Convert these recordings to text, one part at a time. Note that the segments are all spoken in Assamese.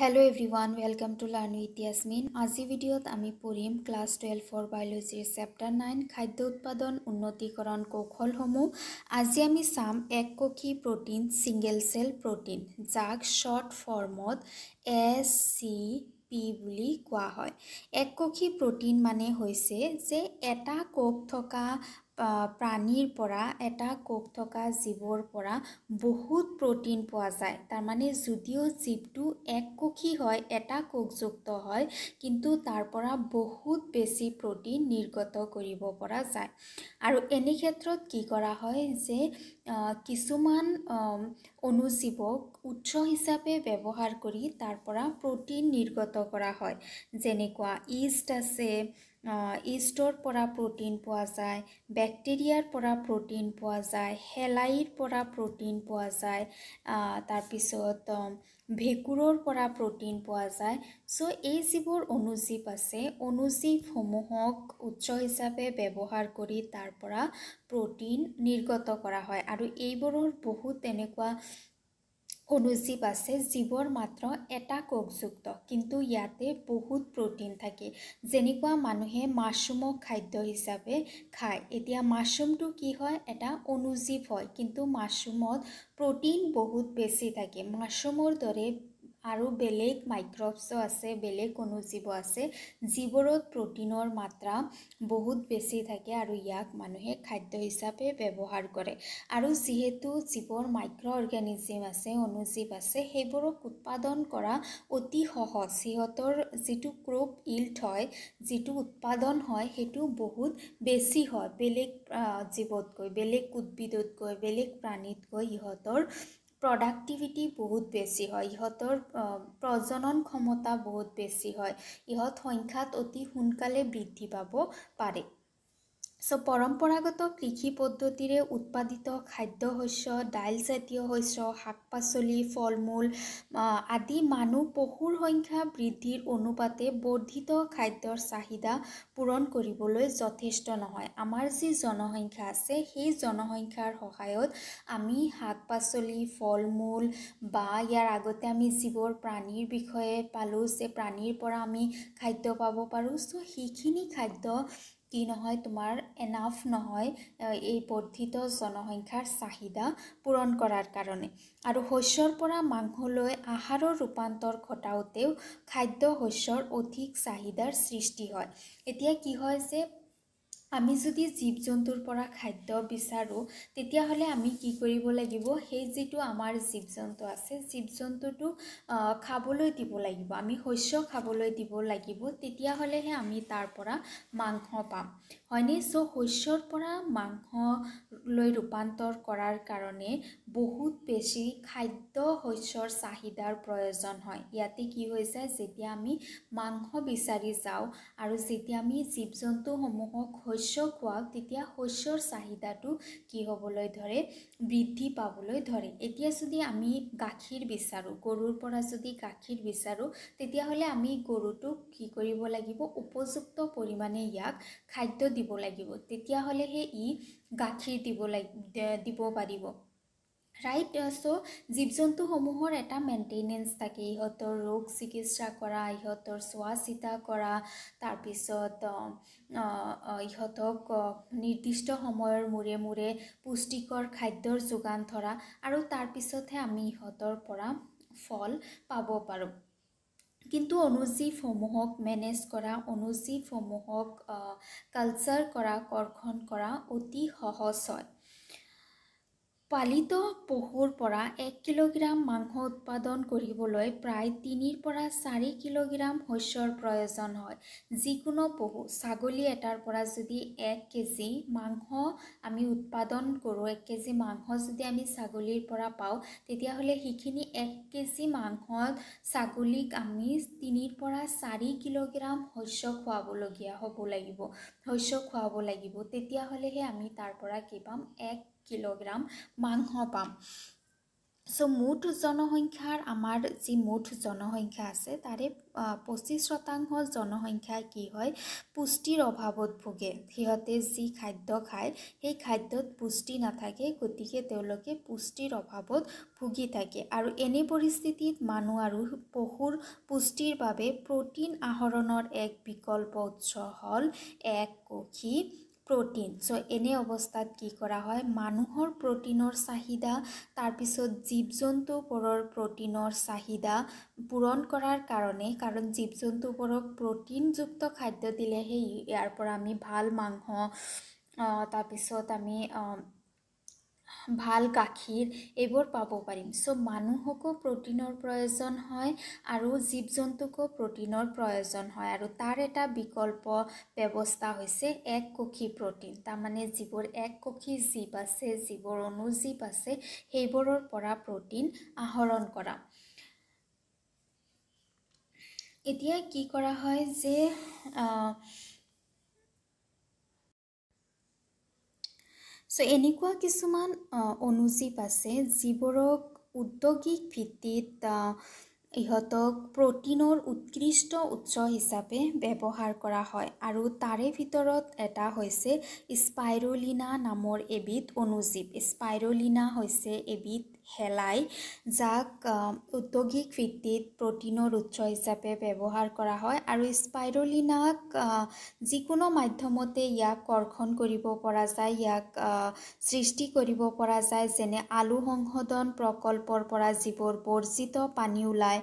hello' everyone welcome to learn with Yasmin আজি ভিডিঅ'ত আমি পঢ়িম ক্লাছ টুৱেলভৰ বায়'লজিৰ চেপ্টাৰ নাইন খাদ্য উৎপাদন উন্নতিকৰণ কৌশলসমূহ আজি আমি চাম এক কষী প্ৰটিন ছিংগল চেল প্ৰটিন যাক শ্বৰ্ট ফৰ্মত এ চি পি বুলি কোৱা হয় এক কষী প্ৰটিন মানে হৈছে যে এটা কোষ থকা প্ৰাণীৰ পৰা এটা কোষ থকা জীৱৰ পৰা বহুত প্ৰটিন পোৱা যায় তাৰমানে যদিও জীৱটো এককোষী হয় এটা কোষযুক্ত হয় কিন্তু তাৰ পৰা বহুত বেছি প্ৰটিন নিৰ্গত কৰিব পৰা যায় আৰু এনে ক্ষেত্ৰত কি কৰা হয় যে কিছুমান অনুজীৱক উৎস হিচাপে ব্যৱহাৰ কৰি তাৰ পৰা প্ৰটিন নিৰ্গত কৰা হয় যেনেকুৱা ইষ্ট আছে ইষ্টৰ পৰা প্ৰটিন পোৱা যায় বেক্টেৰিয়াৰ পৰা প্ৰটিন পোৱা যায় শেলাইৰ পৰা প্ৰটিন পোৱা যায় তাৰপিছত ভেঁকুৰৰ পৰা প্ৰটিন পোৱা যায় চ' এই যিবোৰ অনুজীৱ আছে অনুজীৱসমূহক উৎস হিচাপে ব্যৱহাৰ কৰি তাৰ পৰা প্ৰটিন নিৰ্গত কৰা হয় আৰু এইবোৰৰ বহুত তেনেকুৱা অণুজীৱ আছে জীৱৰ মাত্ৰ এটা কোষযুক্ত কিন্তু ইয়াতে বহুত প্ৰ'টিন থাকে যেনেকুৱা মানুহে মাছৰুমক খাদ্য হিচাপে খায় এতিয়া মাছৰুমটো কি হয় এটা অণুজীৱ হয় কিন্তু মাছৰুমত প্ৰ'টিন বহুত বেছি থাকে মাছৰুমৰ দৰে আৰু বেলেগ মাইক্ৰবছো আছে বেলেগ অনুজীৱ আছে যিবোৰত প্ৰটিনৰ মাত্ৰা বহুত বেছি থাকে আৰু ইয়াক মানুহে খাদ্য হিচাপে ব্যৱহাৰ কৰে আৰু যিহেতু যিবোৰ মাইক্ৰ অৰ্গেনিজিম আছে অনুজীৱ আছে সেইবোৰক উৎপাদন কৰা অতি সহজ সিহঁতৰ যিটো ক্ৰপ ইল্ড হয় যিটো উৎপাদন হয় সেইটো বহুত বেছি হয় বেলেগ জীৱতকৈ বেলেগ উদ্ভিদতকৈ বেলেগ প্ৰাণীতকৈ সিহঁতৰ প্ৰডাক্টিভিটি বহুত বেছি হয় ইহঁতৰ প্ৰজনন ক্ষমতা বহুত বেছি হয় ইহঁত সংখ্যাত অতি সোনকালে বৃদ্ধি পাব পাৰে চ' পৰম্পৰাগত কৃষি পদ্ধতিৰে উৎপাদিত খাদ্য শস্য দাইল জাতীয় শস্য শাক পাচলি ফল মূল আদি মানুহ পশুৰ সংখ্যা বৃদ্ধিৰ অনুপাতে বৰ্ধিত খাদ্যৰ চাহিদা পূৰণ কৰিবলৈ যথেষ্ট নহয় আমাৰ যি জনসংখ্যা আছে সেই জনসংখ্যাৰ সহায়ত আমি শাক পাচলি ফল মূল বা ইয়াৰ আগতে আমি যিবোৰ প্ৰাণীৰ বিষয়ে পালোঁ যে প্ৰাণীৰ পৰা আমি খাদ্য পাব পাৰোঁ চ' সেইখিনি খাদ্য কি নহয় তোমাৰ এনাফ নহয় এই বৰ্ধিত জনসংখ্যাৰ চাহিদা পূৰণ কৰাৰ কাৰণে আৰু শস্যৰ পৰা মাংসলৈ আহাৰৰ ৰূপান্তৰ ঘটাওঁতেও খাদ্য শস্যৰ অধিক চাহিদাৰ সৃষ্টি হয় এতিয়া কি হয় যে আমি যদি জীৱ জন্তুৰ পৰা খাদ্য বিচাৰোঁ তেতিয়াহ'লে আমি কি কৰিব লাগিব সেই যিটো আমাৰ জীৱ জন্তু আছে জীৱ জন্তুটো খাবলৈ দিব লাগিব আমি শস্য খাবলৈ দিব লাগিব তেতিয়াহ'লেহে আমি তাৰ পৰা মাংস পাম হয়নে চ' শস্যৰ পৰা মাংসলৈ ৰূপান্তৰ কৰাৰ কাৰণে বহুত বেছি খাদ্য শস্যৰ চাহিদাৰ প্ৰয়োজন হয় ইয়াতে কি হৈ যায় যেতিয়া আমি মাংস বিচাৰি যাওঁ আৰু যেতিয়া আমি জীৱ জন্তুসমূহক শস্য খুৱাওঁ তেতিয়া শস্যৰ চাহিদাটো কি হ'বলৈ ধৰে বৃদ্ধি পাবলৈ ধৰে এতিয়া যদি আমি গাখীৰ বিচাৰোঁ গৰুৰ পৰা যদি গাখীৰ বিচাৰোঁ তেতিয়াহ'লে আমি গৰুটোক কি কৰিব লাগিব উপযুক্ত পৰিমাণে ইয়াক খাদ্য দিব লাগিব তেতিয়াহ'লেহে ই গাখীৰ দিব লাগ দিব পাৰিব ৰাইট চ' জীৱ জন্তুসমূহৰ এটা মেইনটেনেঞ্চ থাকে ইহঁতৰ ৰোগ চিকিৎসা কৰা ইহঁতৰ চোৱা চিতা কৰা তাৰপিছত ইহঁতক নিৰ্দিষ্ট সময়ৰ মূৰে মূৰে পুষ্টিকৰ খাদ্যৰ যোগান ধৰা আৰু তাৰপিছতহে আমি ইহঁতৰ পৰা ফল পাব পাৰোঁ কিন্তু অনুজীৱসমূহক মেনেজ কৰা অনুজীৱসমূহক কালচাৰ কৰা কৰ্ষণ কৰা অতি সহজ হয় পালিত পশুৰ পৰা এক কিলোগ্ৰাম মাংস উৎপাদন কৰিবলৈ প্ৰায় তিনিৰ পৰা চাৰি কিলোগ্ৰাম শস্যৰ প্ৰয়োজন হয় যিকোনো পশু ছাগলী এটাৰ পৰা যদি এক কেজি মাংস আমি উৎপাদন কৰোঁ এক কেজি মাংস যদি আমি ছাগলীৰ পৰা পাওঁ তেতিয়াহ'লে সেইখিনি এক কেজি মাংসত ছাগলীক আমি তিনিৰ পৰা চাৰি কিলোগ্ৰাম শস্য খুৱাবলগীয়া হ'ব লাগিব শস্য খুৱাব লাগিব তেতিয়াহ'লেহে আমি তাৰ পৰা কি পাম এক কিলোগ্ৰাম মাংস পাম ছ' মুঠ জনসংখ্যাৰ আমাৰ যি মুঠ জনসংখ্যা আছে তাৰে পঁচিছ শতাংশ জনসংখ্যাই কি হয় পুষ্টিৰ অভাৱত ভোগে সিহঁতে যি খাদ্য খায় সেই খাদ্যত পুষ্টি নাথাকে গতিকে তেওঁলোকে পুষ্টিৰ অভাৱত ভুগি থাকে আৰু এনে পৰিস্থিতিত মানুহ আৰু পশুৰ পুষ্টিৰ বাবে প্ৰটিন আহৰণৰ এক বিকল্প উৎস হ'ল এক কফি প্ৰটিন চ' এনে অৱস্থাত কি কৰা হয় মানুহৰ প্ৰটিনৰ চাহিদা তাৰপিছত জীৱ জন্তুবোৰৰ প্ৰটিনৰ চাহিদা পূৰণ কৰাৰ কাৰণে কাৰণ জীৱ জন্তুবোৰক প্ৰটিনযুক্ত খাদ্য দিলেহে ইয়াৰ পৰা আমি ভাল মাংস তাৰপিছত আমি ভাল গাখীৰ এইবোৰ পাব পাৰিম চ' মানুহকো প্ৰটিনৰ প্ৰয়োজন হয় আৰু জীৱ জন্তুকো প্ৰটিনৰ প্ৰয়োজন হয় আৰু তাৰ এটা বিকল্প ব্যৱস্থা হৈছে এক কোষী প্ৰটিন তাৰমানে যিবোৰ এক কোষী জীৱ আছে যিবোৰ অনুজীৱ আছে সেইবোৰৰ পৰা প্ৰটিন আহৰণ কৰা এতিয়া কি কৰা হয় যে চ' এনেকুৱা কিছুমান অনুজীৱ আছে যিবোৰক উদ্যোগিক ভিত্তিত ইহঁতক প্ৰটিনৰ উৎকৃষ্ট উৎস হিচাপে ব্যৱহাৰ কৰা হয় আৰু তাৰে ভিতৰত এটা হৈছে স্পাইৰলিনা নামৰ এবিধ অনুজীৱ স্পাইৰলিনা হৈছে এবিধ শেলাই যাক উদ্যোগিক ভিত্তিত প্ৰটিনৰ উৎস হিচাপে ব্যৱহাৰ কৰা হয় আৰু স্পাইৰলিনাক যিকোনো মাধ্যমতে ইয়াক কৰ্ষণ কৰিব পৰা যায় ইয়াক সৃষ্টি কৰিব পৰা যায় যেনে আলু সংশোধন প্ৰকল্পৰ পৰা যিবোৰ বৰ্জিত পানী ওলায়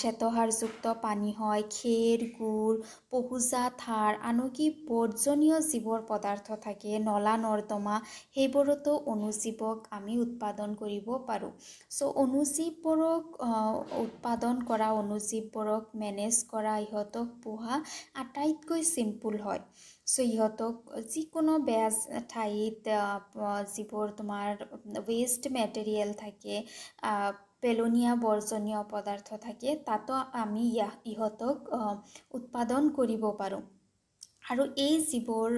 শ্বেতসাৰযুক্ত পানী হয় খেৰ গুড় পহুজাত সাৰ আনকি বৰ্জনীয় যিবোৰ পদাৰ্থ থাকে নলা নৰ্দমা সেইবোৰতো অনুজীৱক আমি উৎপাদন কৰিব পাৰোঁ চ' অনুজীৱবোৰক উৎপাদন কৰা অনুজীৱবোৰক মেনেজ কৰা ইহঁতক পোহা আটাইতকৈ চিম্পুল হয় চ' ইহঁতক যিকোনো বেয়া ঠাইত যিবোৰ তোমাৰ ৱেষ্ট মেটেৰিয়েল থাকে পেলনীয়া বৰ্জনীয় পদাৰ্থ থাকে তাতো আমি ইহঁতক উৎপাদন কৰিব পাৰোঁ আৰু এই যিবোৰ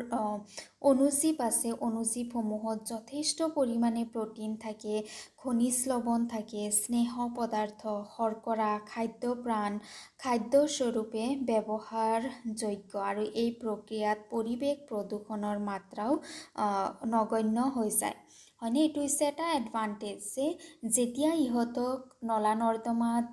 অনুজীৱ আছে অনুজীৱসমূহত যথেষ্ট পৰিমাণে প্ৰটিন থাকে খনিজ লৱণ থাকে স্নেহ পদাৰ্থ শৰ্কৰা খাদ্য প্ৰাণ খাদ্যস্বৰূপে ব্যৱহাৰযোগ্য আৰু এই প্ৰক্ৰিয়াত পৰিৱেশ প্ৰদূষণৰ মাত্ৰাও নগণ্য হৈ যায় হয়নে এইটো হৈছে এটা এডভান্টেজ যে যেতিয়া ইহঁতক নলা নৰ্দমাত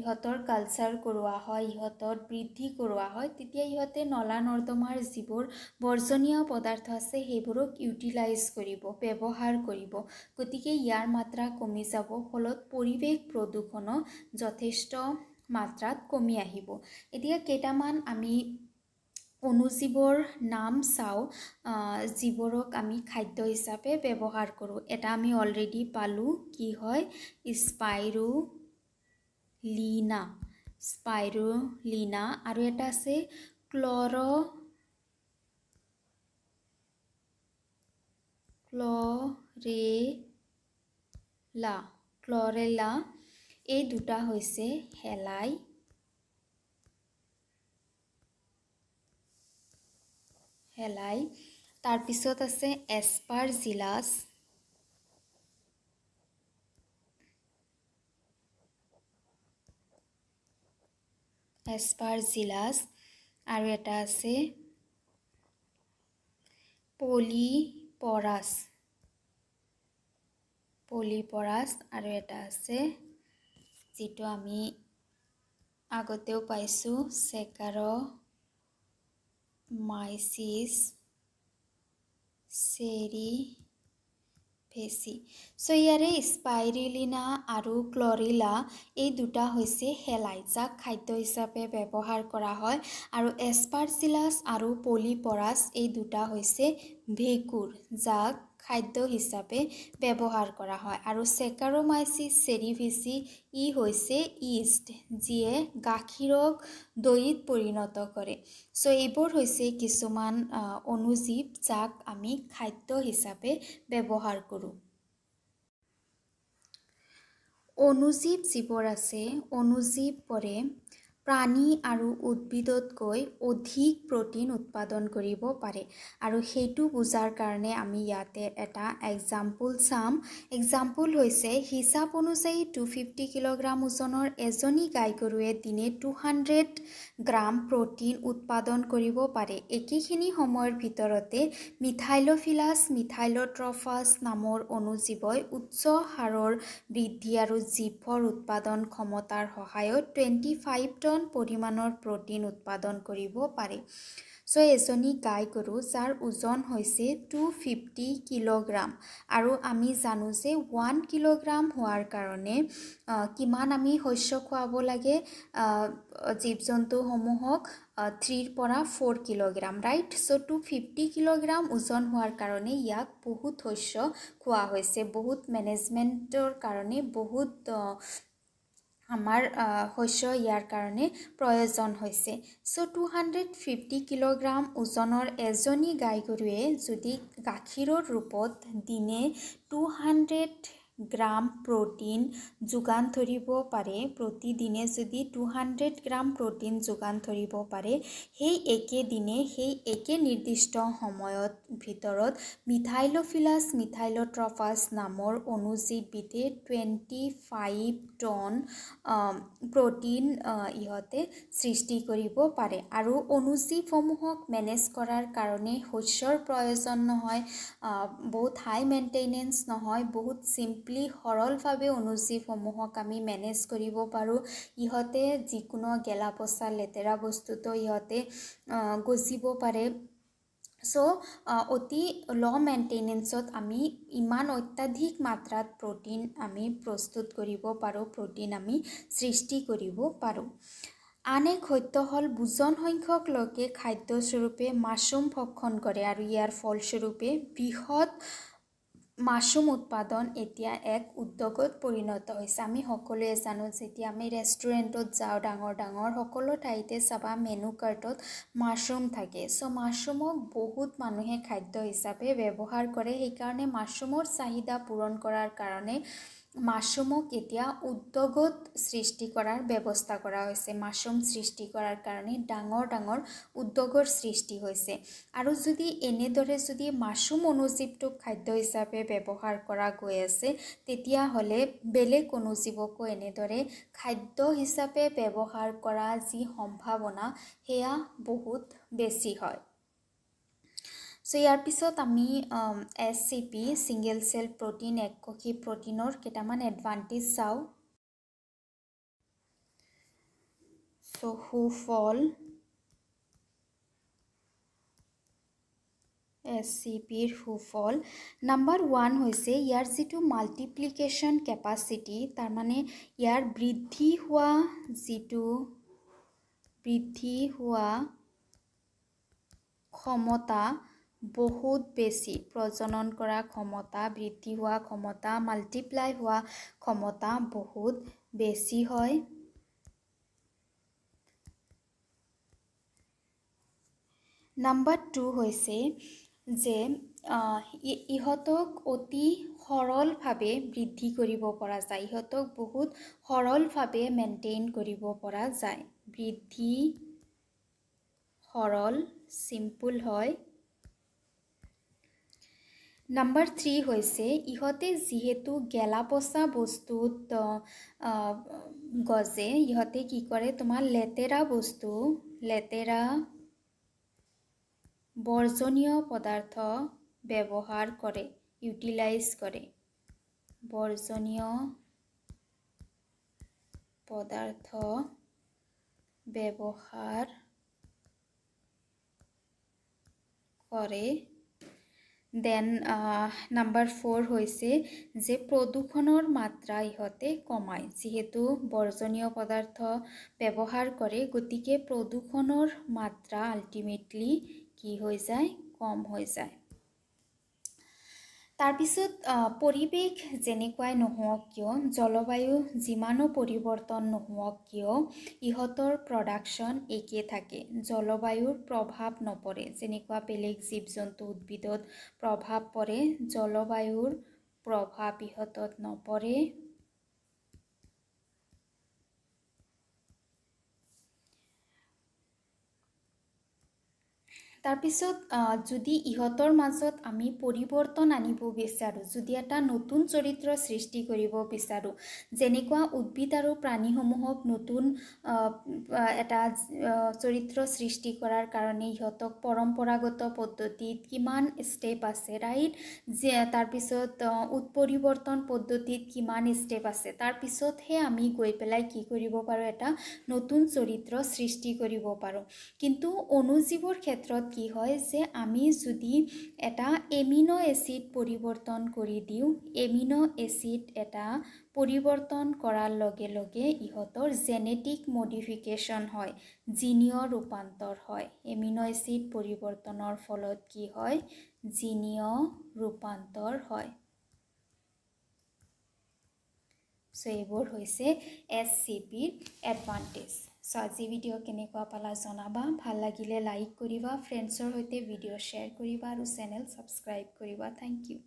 ইহঁতৰ কালচাৰ কৰোৱা হয় ইহঁতক বৃদ্ধি কৰোৱা হয় তেতিয়া ইহঁতে নলা নৰ্দমাৰ যিবোৰ বৰ্জনীয় পদাৰ্থ আছে সেইবোৰক ইউটিলাইজ কৰিব ব্যৱহাৰ কৰিব গতিকে ইয়াৰ মাত্ৰা কমি যাব ফলত পৰিৱেশ প্ৰদূষণো যথেষ্ট মাত্ৰাত কমি আহিব এতিয়া কেইটামান আমি অনুজীৱৰ নাম চাওঁ যিবোৰক আমি খাদ্য হিচাপে ব্যৱহাৰ কৰোঁ এটা আমি অলৰেডি পালোঁ কি হয় স্পাইৰো লিনা স্পাইৰো লিনা আৰু এটা আছে ক্লৰ ক্লৰেলা ক্লৰেলা এই দুটা হৈছে হেলাই শেলাই তাৰপিছত আছে এছপাৰ জিলাচ এছপাৰ জিলাচ আৰু এটা আছে পলি পৰাছ পলি পৰাছ আৰু এটা আছে যিটো আমি আগতেও পাইছোঁ চেকাৰ মাইচিছ চেৰি ফেচি চ' ইয়াৰে স্পাইৰিলিনা আৰু ক্লৰিলা এই দুটা হৈছে শেলাই যাক খাদ্য হিচাপে ব্যৱহাৰ কৰা হয় আৰু এস্পাৰচিলাছ আৰু পলিপৰাছ এই দুটা হৈছে ভেকুৰ যাক খাদ্য হিচাপে ব্যৱহাৰ কৰা হয় আৰু চেকাৰোমাইচি চেৰিভিচি ই হৈছে ইষ্ট যিয়ে গাখীৰক দৈত পৰিণত কৰে চ' এইবোৰ হৈছে কিছুমান অনুজীৱ যাক আমি খাদ্য হিচাপে ব্যৱহাৰ কৰোঁ অনুজীৱ যিবোৰ আছে অনুজীৱবোৰে প্ৰাণী আৰু উদ্ভিদতকৈ অধিক প্ৰটিন উৎপাদন কৰিব পাৰে আৰু সেইটো বুজাৰ কাৰণে আমি ইয়াতে এটা এক্সাম্পল চাম এক্সাম্পল হৈছে হিচাপ অনুযায়ী টু ফিফটি কিলোগ্ৰাম ওজনৰ এজনী গাই গৰুৱে দিনে টু হাণ্ড্ৰেড গ্ৰাম প্ৰটিন উৎপাদন কৰিব পাৰে একেখিনি সময়ৰ ভিতৰতে মিথাইলফিলাছ মিথাইলট্ৰফাছ নামৰ অনুজীৱই উচ্চ হাৰৰ বৃদ্ধি আৰু জীৱৰ উৎপাদন ক্ষমতাৰ সহায়ত টুৱেণ্টি ফাইভ টন টন পৰিমাণৰ প্ৰটিন উৎপাদন কৰিব পাৰে চ' এজনী গাই গৰু যাৰ ওজন হৈছে টু ফিফটি কিলোগ্ৰাম আৰু আমি জানো যে ওৱান কিলোগ্ৰাম হোৱাৰ কাৰণে কিমান আমি শস্য খুৱাব লাগে জীৱ জন্তুসমূহক থ্ৰীৰ পৰা four kilogram right so' to fifty kilogram ওজন হোৱাৰ কাৰণে ইয়াক বহুত শস্য খোৱা হৈছে বহুত মেনেজমেণ্টৰ কাৰণে বহুত আমাৰ শস্য ইয়াৰ কাৰণে প্ৰয়োজন হৈছে so' two hundred fifty kilogram ওজনৰ এজনী গাই গৰুৱে যদি গাখীৰৰ ৰূপত দিনে টু হাণ্ড্ৰেড গ্ৰাম প্ৰটিন যোগান ধৰিব পাৰে প্ৰতিদিনে যদি টু হাণ্ড্ৰেড গ্ৰাম প্ৰটিন যোগান ধৰিব পাৰে সেই একেদিনে সেই একে নিৰ্দিষ্ট সময়ত ভিতৰত মিথাইলফিলাছ মিথাইলট্ৰফাছ নামৰ অনুজীৱবিধে টুৱেণ্টি ফাইভ টন প্ৰটিন ইহঁতে সৃষ্টি কৰিব পাৰে আৰু অনুজীৱসমূহক মেনেজ কৰাৰ কাৰণে শস্যৰ প্ৰয়োজন নহয় বহুত হাই মেইনটেনেঞ্চ নহয় বহুত চিম্প ডিপলি সৰলভাৱে অনুজীৱসমূহক আমি মেনেজ কৰিব পাৰোঁ ইহঁতে যিকোনো গেলা পচা লেতেৰা বস্তুটো ইহঁতে গজিব পাৰে চ' অতি ল' মেইনটেনেঞ্চত আমি ইমান অত্যাধিক মাত্ৰাত প্ৰটিন আমি প্ৰস্তুত কৰিব পাৰোঁ প্ৰটিন আমি সৃষ্টি কৰিব পাৰোঁ আন এক সত্য হ'ল বুজন সংখ্যক লোকে খাদ্যস্বৰূপে মাছৰুম ভক্ষণ কৰে আৰু ইয়াৰ ফলস্বৰূপে বৃহৎ মাছৰুম উৎপাদন এতিয়া এক উদ্যোগত পৰিণত হৈছে আমি সকলোৱে জানো যেতিয়া আমি ৰেষ্টুৰেণ্টত যাওঁ ডাঙৰ ডাঙৰ সকলো ঠাইতে চাবা মেনু কাৰ্টত মাছৰুম থাকে চ' মাছৰুমক বহুত মানুহে খাদ্য হিচাপে ব্যৱহাৰ কৰে সেইকাৰণে মাছৰুমৰ চাহিদা পূৰণ কৰাৰ কাৰণে মাছৰুমক এতিয়া উদ্যোগত সৃষ্টি কৰাৰ ব্যৱস্থা কৰা হৈছে মাছৰুম সৃষ্টি কৰাৰ কাৰণে ডাঙৰ ডাঙৰ উদ্যোগৰ সৃষ্টি হৈছে আৰু যদি এনেদৰে যদি মাছৰুম অনুজীৱটোক খাদ্য হিচাপে ব্যৱহাৰ কৰা গৈ আছে তেতিয়াহ'লে বেলেগ অনুজীৱকো এনেদৰে খাদ্য হিচাপে ব্যৱহাৰ কৰা যি সম্ভাৱনা সেয়া বহুত বেছি হয় চ' ইয়াৰ পিছত আমি S C P single cell protein এককোষী প্ৰটিনৰ কেইটামান এডভান্টেজ চাওঁ চহু ফল এছ চি পিৰ সুফল নাম্বাৰ ওৱান হৈছে ইয়াৰ যিটো মাল্টিপ্লিকেশ্যন কেপাচিটি তাৰমানে ইয়াৰ বৃদ্ধি হোৱা যিটো বৃদ্ধি হোৱা ক্ষমতা বহুত বেছি প্ৰজনন কৰা ক্ষমতা বৃদ্ধি হোৱা ক্ষমতা মাল্টিপ্লাই হোৱা ক্ষমতা বহুত বেছি হয় নাম্বাৰ টু হৈছে যে ইহঁতক অতি সৰলভাৱে বৃদ্ধি কৰিব পৰা যায় ইহঁতক বহুত সৰলভাৱে মেইনটেইন কৰিব পৰা যায় বৃদ্ধি সৰল চিম্পুল হয় নাম্বাৰ থ্ৰী হৈছে ইহঁতে যিহেতু গেলা পচা বস্তুত গজে ইহঁতে কি কৰে তোমাৰ লেতেৰা বস্তু লেতেৰা বৰ্জনীয় পদাৰ্থ ব্যৱহাৰ কৰে ইউটিলাইজ কৰে বৰ্জনীয় পদাৰ্থ ব্যৱহাৰ কৰে দেন নাম্বাৰ ফ'ৰ হৈছে যে প্ৰদূষণৰ মাত্ৰা ইহঁতে কমায় যিহেতু বৰ্জনীয় পদাৰ্থ ব্যৱহাৰ কৰে গতিকে প্ৰদূষণৰ মাত্ৰা আল্টিমেটলি কি হৈ যায় কম হৈ যায় তাৰপিছত পৰিৱেশ যেনেকুৱাই নহওক কিয় জলবায়ু যিমানো পৰিৱৰ্তন নোহোৱাক কিয় ইহঁতৰ প্ৰডাকশ্যন একে থাকে জলবায়ুৰ প্ৰভাৱ নপৰে যেনেকুৱা বেলেগ জীৱ জন্তু উদ্ভিদত প্ৰভাৱ পৰে জলবায়ুৰ প্ৰভাৱ ইহঁতত নপৰে তাৰপিছত যদি ইহঁতৰ মাজত আমি পৰিৱৰ্তন আনিব বিচাৰোঁ যদি এটা নতুন চৰিত্ৰ সৃষ্টি কৰিব বিচাৰোঁ যেনেকুৱা উদ্ভিদ আৰু প্ৰাণীসমূহক নতুন এটা চৰিত্ৰ সৃষ্টি কৰাৰ কাৰণে ইহঁতক পৰম্পৰাগত পদ্ধতিত কিমান ষ্টেপ আছে ৰাইট যে তাৰপিছত উৎপৰিৱৰ্তন পদ্ধতিত কিমান ষ্টেপ আছে তাৰপিছতহে আমি গৈ পেলাই কি কৰিব পাৰোঁ এটা নতুন চৰিত্ৰ সৃষ্টি কৰিব পাৰোঁ কিন্তু অনুজীৱৰ ক্ষেত্ৰত কি হয় যে আমি যদি এটা এমিনো এচিড পৰিৱৰ্তন কৰি দিওঁ এমিনো এচিড এটা পৰিৱৰ্তন কৰাৰ লগে লগে ইহঁতৰ জেনেটিক মডিফিকেশ্যন হয় জিনীয় ৰূপান্তৰ হয় এমিনো এচিড পৰিৱৰ্তনৰ ফলত কি হয় জিনীয় ৰূপান্তৰ হয় চ' এইবোৰ হৈছে এছ চি পিৰ এডভান্টেজ চ' আজি ভিডিঅ' কেনেকুৱা পালা জনাবা ভাল লাগিলে লাইক কৰিবা ফ্ৰেণ্ডছৰ সৈতে ভিডিঅ' শ্বেয়াৰ কৰিবা আৰু চেনেল ছাবস্ক্ৰাইব কৰিবা থেংক ইউ